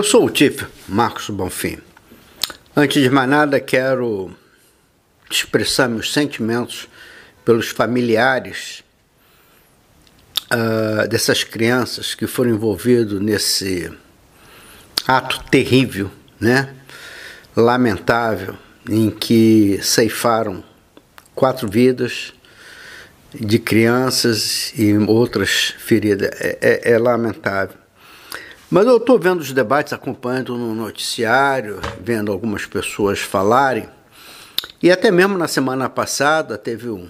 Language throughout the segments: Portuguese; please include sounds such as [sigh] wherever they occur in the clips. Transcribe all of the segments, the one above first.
Eu sou o TIF, Marcos Bonfim. Antes de mais nada, quero expressar meus sentimentos pelos familiares uh, dessas crianças que foram envolvidos nesse ato terrível, né? lamentável, em que ceifaram quatro vidas de crianças e outras feridas. é, é, é lamentável. Mas eu estou vendo os debates, acompanhando no noticiário, vendo algumas pessoas falarem. E até mesmo na semana passada teve um,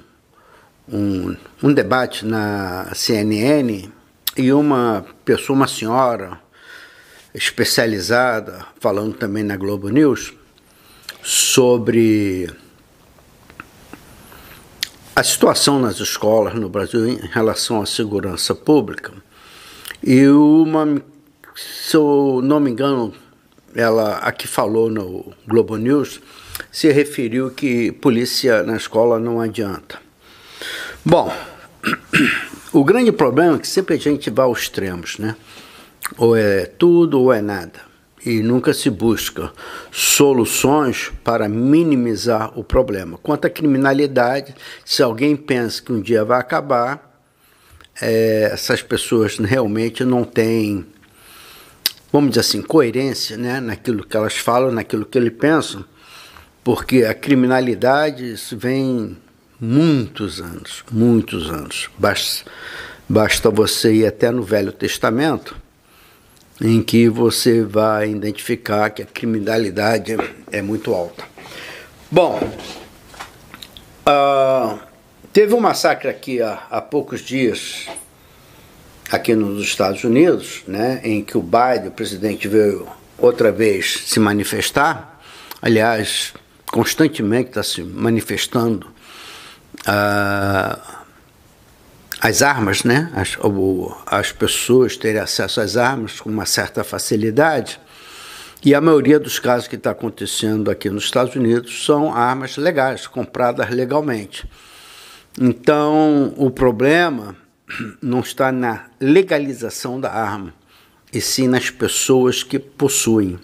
um, um debate na CNN e uma pessoa, uma senhora especializada, falando também na Globo News, sobre a situação nas escolas no Brasil em relação à segurança pública. E uma se eu não me engano, ela aqui falou no Globo News, se referiu que polícia na escola não adianta. Bom, [clears throat] o grande problema é que sempre a gente vai aos extremos, né? Ou é tudo ou é nada. E nunca se busca soluções para minimizar o problema. Quanto à criminalidade, se alguém pensa que um dia vai acabar, é, essas pessoas realmente não têm vamos dizer assim, coerência né, naquilo que elas falam, naquilo que eles pensam, porque a criminalidade isso vem muitos anos, muitos anos. Basta, basta você ir até no Velho Testamento, em que você vai identificar que a criminalidade é, é muito alta. Bom, uh, teve um massacre aqui há, há poucos dias aqui nos Estados Unidos, né, em que o Biden, o presidente, veio outra vez se manifestar, aliás, constantemente está se manifestando ah, as armas, né, as, as pessoas terem acesso às armas com uma certa facilidade, e a maioria dos casos que está acontecendo aqui nos Estados Unidos são armas legais, compradas legalmente. Então, o problema não está na legalização da arma, e sim nas pessoas que possuem.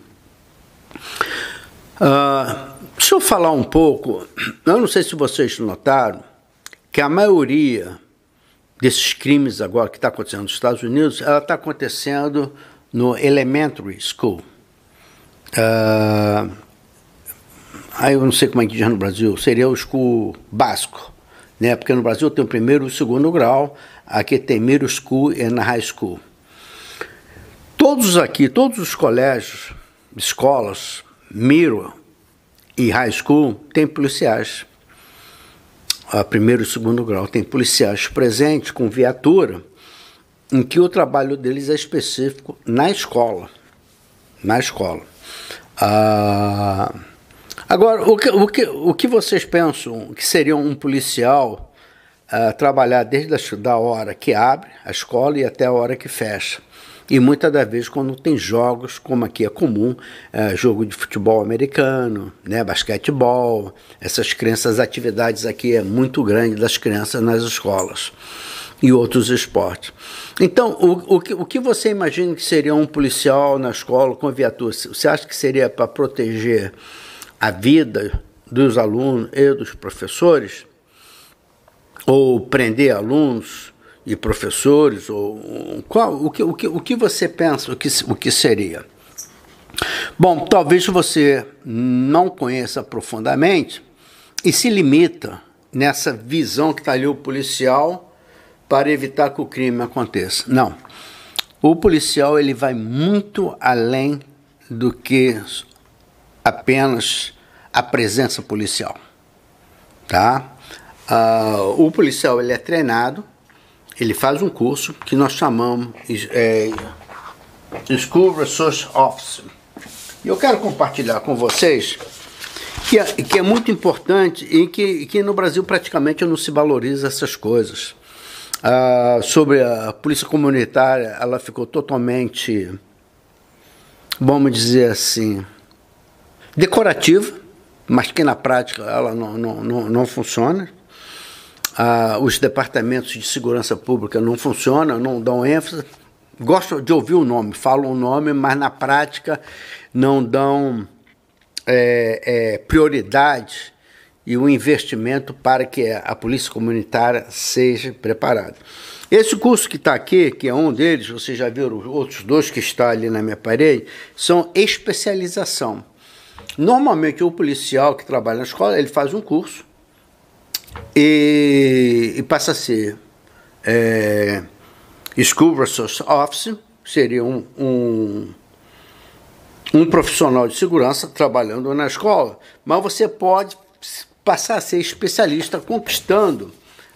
Ah, deixa eu falar um pouco, eu não sei se vocês notaram que a maioria desses crimes agora que está acontecendo nos Estados Unidos, ela está acontecendo no elementary school. Ah, aí eu não sei como é que diz no Brasil, seria o school básico né? Porque no Brasil tem o primeiro e o segundo grau, aqui tem middle school e na high school. Todos aqui, todos os colégios, escolas, middle e high school tem policiais. A primeiro e segundo grau tem policiais presentes com viatura, em que o trabalho deles é específico na escola, na escola. Ah, Agora, o que, o que, o que vocês pensam que seria um policial uh, trabalhar desde a da hora que abre a escola e até a hora que fecha? E muitas das vezes quando tem jogos, como aqui é comum, é, jogo de futebol americano, né, basquetebol, essas crianças, atividades aqui é muito grande das crianças nas escolas e outros esportes. Então, o, o, que, o que você imagina que seria um policial na escola com viatura? Você acha que seria para proteger a vida dos alunos e dos professores, ou prender alunos e professores, ou qual, o, que, o, que, o que você pensa, o que, o que seria? Bom, talvez você não conheça profundamente e se limita nessa visão que está ali o policial para evitar que o crime aconteça. Não. O policial ele vai muito além do que apenas a presença policial. Tá? Uh, o policial ele é treinado, ele faz um curso que nós chamamos é, School Resource Officer. E eu quero compartilhar com vocês que é, que é muito importante e que, que no Brasil praticamente não se valoriza essas coisas. Uh, sobre a polícia comunitária, ela ficou totalmente, vamos dizer assim, decorativa, mas que na prática ela não, não, não, não funciona. Ah, os departamentos de segurança pública não funcionam, não dão ênfase. Gosto de ouvir o nome, falam o nome, mas na prática não dão é, é, prioridade e o investimento para que a polícia comunitária seja preparada. Esse curso que está aqui, que é um deles, vocês já viram os outros dois que está ali na minha parede, são especialização. Normalmente o policial que trabalha na escola, ele faz um curso e, e passa a ser é, School Resource Officer, seria um, um, um profissional de segurança trabalhando na escola. Mas você pode passar a ser especialista conquistando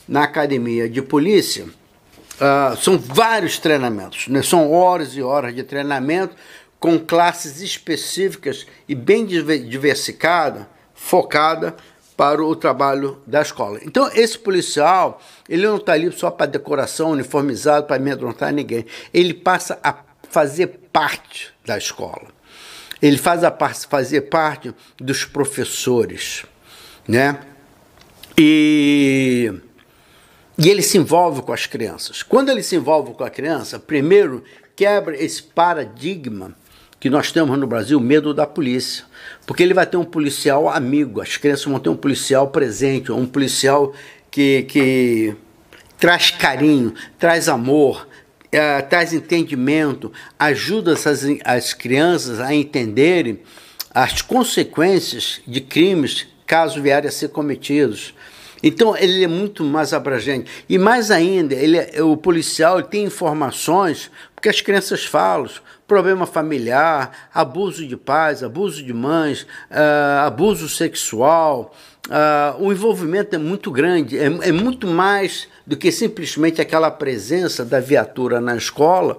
na academia de polícia. Uh, são vários treinamentos, né? são horas e horas de treinamento com classes específicas e bem diversificada, focada para o trabalho da escola. Então, esse policial, ele não está ali só para decoração, uniformizado, para amedrontar ninguém. Ele passa a fazer parte da escola. Ele faz a parte, fazer parte dos professores, né? E, e ele se envolve com as crianças. Quando ele se envolve com a criança, primeiro quebra esse paradigma que nós temos no Brasil medo da polícia. Porque ele vai ter um policial amigo, as crianças vão ter um policial presente, um policial que, que traz carinho, traz amor, é, traz entendimento, ajuda essas, as crianças a entenderem as consequências de crimes caso vierem a ser cometidos. Então ele é muito mais abrangente. E mais ainda, ele, é, o policial tem informações porque as crianças falam, problema familiar, abuso de pais, abuso de mães, uh, abuso sexual, uh, o envolvimento é muito grande, é, é muito mais do que simplesmente aquela presença da viatura na escola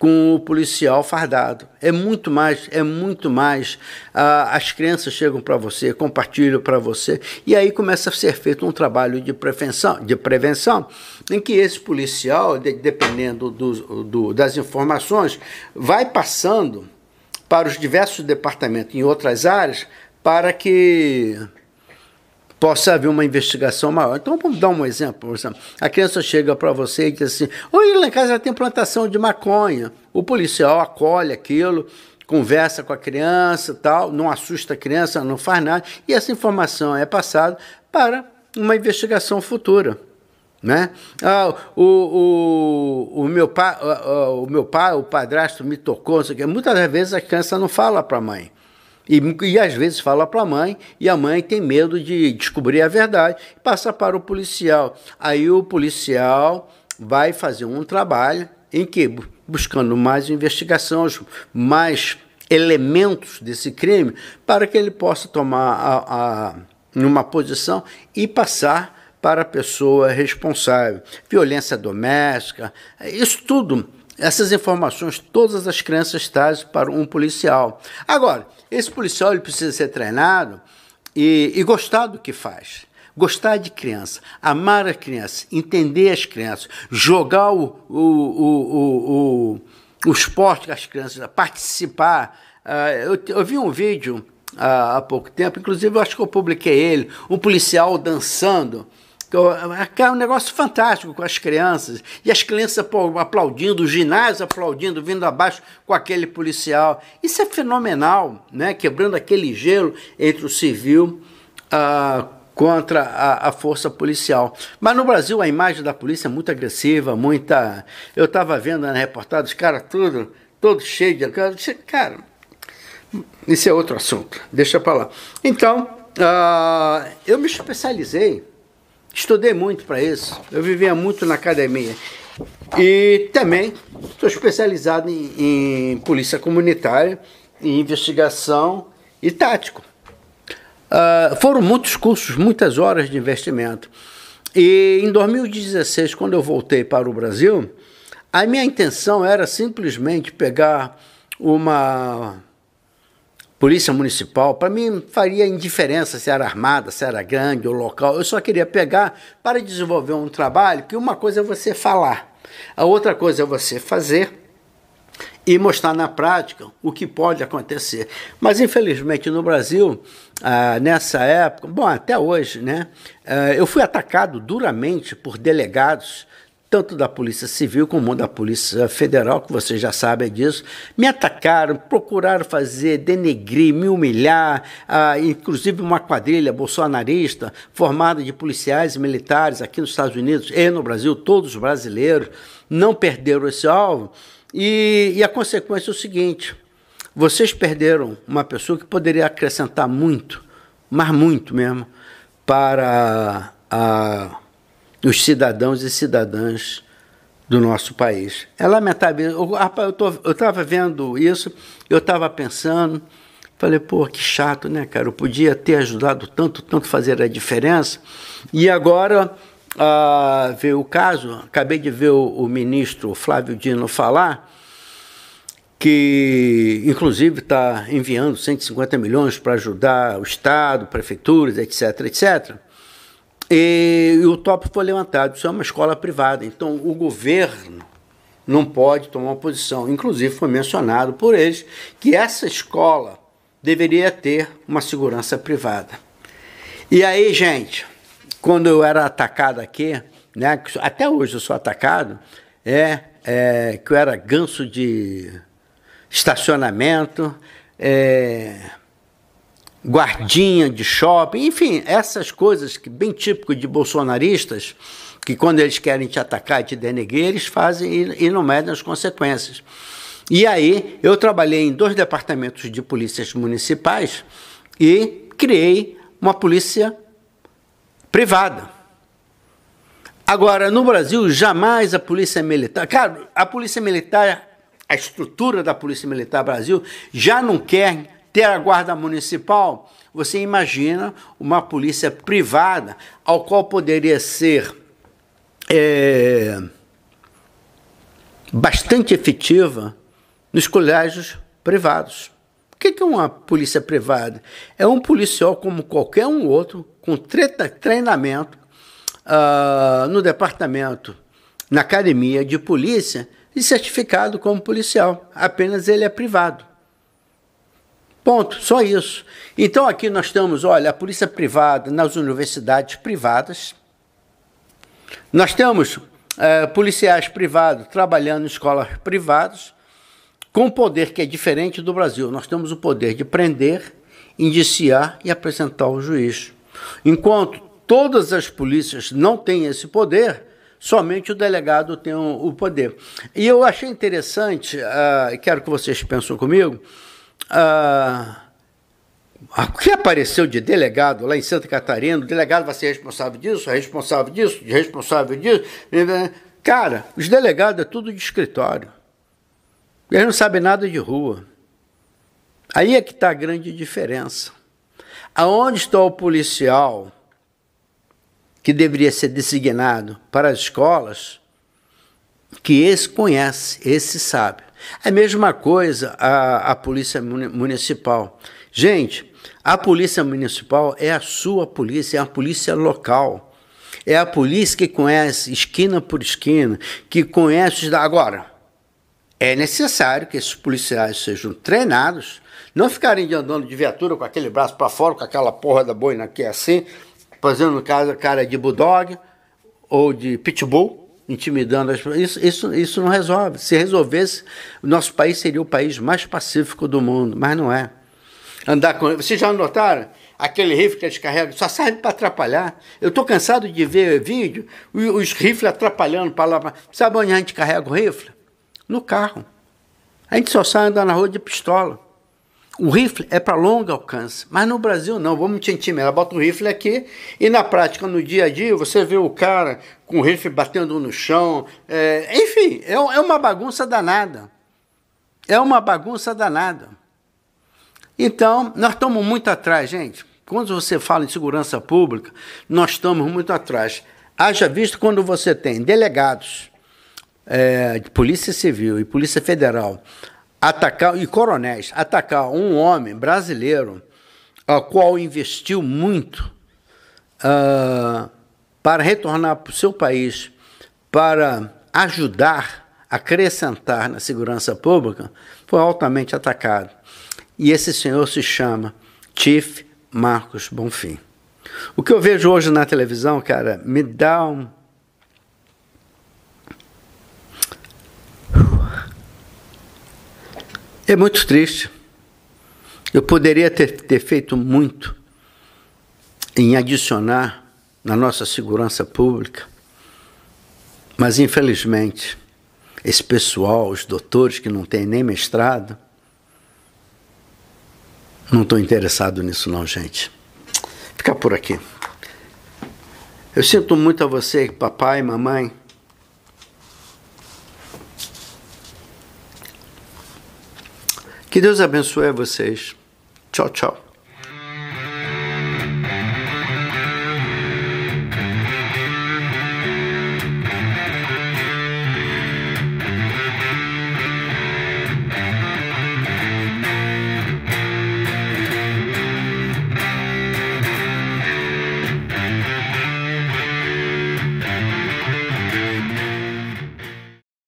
com o policial fardado. É muito mais, é muito mais. Ah, as crianças chegam para você, compartilham para você, e aí começa a ser feito um trabalho de prevenção, de prevenção em que esse policial, de, dependendo do, do, das informações, vai passando para os diversos departamentos em outras áreas para que possa haver uma investigação maior. Então vamos dar um exemplo. A criança chega para você e diz assim: Oi, lá em casa tem plantação de maconha. O policial acolhe aquilo, conversa com a criança, tal, não assusta a criança, não faz nada, e essa informação é passada para uma investigação futura. Né? Ah, o, o, o, meu pa, o, o meu pai, o padrasto me tocou, não sei o quê. muitas vezes a criança não fala para a mãe. E, e às vezes fala para a mãe, e a mãe tem medo de descobrir a verdade, passa para o policial. Aí o policial vai fazer um trabalho em que, buscando mais investigações, mais elementos desse crime, para que ele possa tomar a, a, uma posição e passar para a pessoa responsável. Violência doméstica, isso tudo, essas informações, todas as crianças trazem para um policial. Agora, esse policial ele precisa ser treinado e, e gostar do que faz. Gostar de criança, amar as crianças, entender as crianças, jogar o, o, o, o, o esporte com as crianças, participar. Uh, eu, eu vi um vídeo ah, há pouco tempo, inclusive eu acho que eu publiquei ele, um policial dançando é um negócio fantástico com as crianças. E as crianças pô, aplaudindo, o ginásio aplaudindo, vindo abaixo com aquele policial. Isso é fenomenal, né? quebrando aquele gelo entre o civil ah, contra a, a, força policial. Mas no Brasil a imagem da polícia é muito agressiva, muita. Eu estava vendo na né, reportagem os caras tudo, todo cheio de. Cara, isso é outro assunto, deixa para lá. Então, ah, eu me especializei Estudei muito para isso. Eu vivia muito na academia. E também estou especializado em, em, polícia comunitária, em investigação e tático. Uh, foram muitos cursos, muitas horas de investimento. E em 2016, quando eu voltei para o Brasil, a minha intenção era simplesmente pegar uma Polícia Municipal, para mim faria indiferença se era armada, se era grande ou local. Eu só queria pegar para desenvolver um trabalho que uma coisa é você falar, a outra coisa é você fazer e mostrar na prática o que pode acontecer. Mas infelizmente no Brasil, ah, nessa época, bom, até hoje, né, ah, eu fui atacado duramente por delegados tanto da Polícia Civil como da Polícia Federal, que vocês já sabem disso, me atacaram, procuraram fazer, denegrir, me humilhar, ah, inclusive uma quadrilha bolsonarista formada de policiais e militares aqui nos Estados Unidos e no Brasil, todos brasileiros, não perderam esse alvo. E, e a consequência é o seguinte: vocês perderam uma pessoa que poderia acrescentar muito, mas muito mesmo, para a os cidadãos e cidadãs do nosso país. É lamentável. Eu estava vendo isso, eu estava pensando, falei, pô, que chato, né, cara? Eu podia ter ajudado tanto, tanto fazer a diferença. E agora uh, veio o caso, acabei de ver o, o ministro Flávio Dino falar que inclusive está enviando 150 milhões para ajudar o Estado, prefeituras, etc, etc. E, o tópico foi levantado. Isso é uma escola privada. Então, o governo não pode tomar posição. Inclusive, foi mencionado por eles que essa escola deveria ter uma segurança privada. E aí, gente, quando eu era atacado aqui, né, até hoje eu sou atacado, é, é que eu era ganso de estacionamento, é, guardinha de shopping, enfim, essas coisas que bem típico de bolsonaristas, que quando eles querem te atacar, te denegrir, eles fazem e, e não medem as consequências. E aí eu trabalhei em dois departamentos de polícias municipais e criei uma polícia privada. Agora, no Brasil, jamais a polícia militar. Cara, a polícia militar, a estrutura da polícia militar Brasil já não quer ter a guarda municipal, você imagina uma polícia privada ao qual poderia ser é, bastante efetiva nos colégios privados. O que é uma polícia privada? É um policial como qualquer um outro, com treinamento uh, no departamento, na academia de polícia e certificado como policial. Apenas ele é privado. Ponto, só isso. Então aqui nós temos, olha, a polícia privada nas universidades privadas. Nós temos é, policiais privados trabalhando em escolas privadas com poder que é diferente do Brasil. Nós temos o poder de prender, indiciar e apresentar ao juiz. Enquanto todas as polícias não têm esse poder, somente o delegado tem o poder. E eu achei interessante, uh, quero que vocês pensem comigo, ah, o que apareceu de delegado lá em Santa Catarina, o delegado vai ser responsável disso, é responsável disso, é responsável disso. Cara, os delegados é tudo de escritório. Eles não sabem nada de rua. Aí é que está a grande diferença. Aonde está o policial que deveria ser designado para as escolas, que esse conhece, esse sabe. É a mesma coisa a, a Polícia Municipal. Gente, a Polícia Municipal é a sua polícia, é a polícia local. É a polícia que conhece esquina por esquina, que conhece os da. Agora, é necessário que esses policiais sejam treinados, não ficarem andando de viatura com aquele braço para fora, com aquela porra da boina que é assim, fazendo no caso cara de bulldog ou de pitbull intimidando as pessoas. Isso, isso, isso não resolve. Se resolvesse, o nosso país seria o país mais pacífico do mundo, mas não é. Andar com. Vocês já notaram? Aquele rifle que eles carregam só serve para atrapalhar. Eu estou cansado de ver vídeo, os rifles atrapalhando para lá. Sabe onde a gente carrega o rifle? No carro. A gente só sai andando na rua de pistola. O rifle é para longo alcance, mas no Brasil não, vamos tintim, ela bota o rifle aqui e na prática, no dia a dia, você vê o cara com o rifle batendo no chão, é, enfim, é, é uma bagunça danada. É uma bagunça danada. Então, nós estamos muito atrás, gente. Quando você fala em segurança pública, nós estamos muito atrás. Haja visto quando você tem delegados é, de Polícia Civil e Polícia Federal atacar, e coronéis, atacar um homem brasileiro, a qual investiu muito uh, para retornar para o seu país, para ajudar, acrescentar na segurança pública, foi altamente atacado. E esse senhor se chama Chief Marcos Bonfim. O que eu vejo hoje na televisão, cara, me dá um, É muito triste. Eu poderia ter, ter feito muito em adicionar na nossa segurança pública, mas infelizmente esse pessoal, os doutores que não têm nem mestrado, não estou interessado nisso não, gente. Fica por aqui. Eu sinto muito a você, papai, mamãe, Que Deus abençoe a vocês. Tchau, tchau.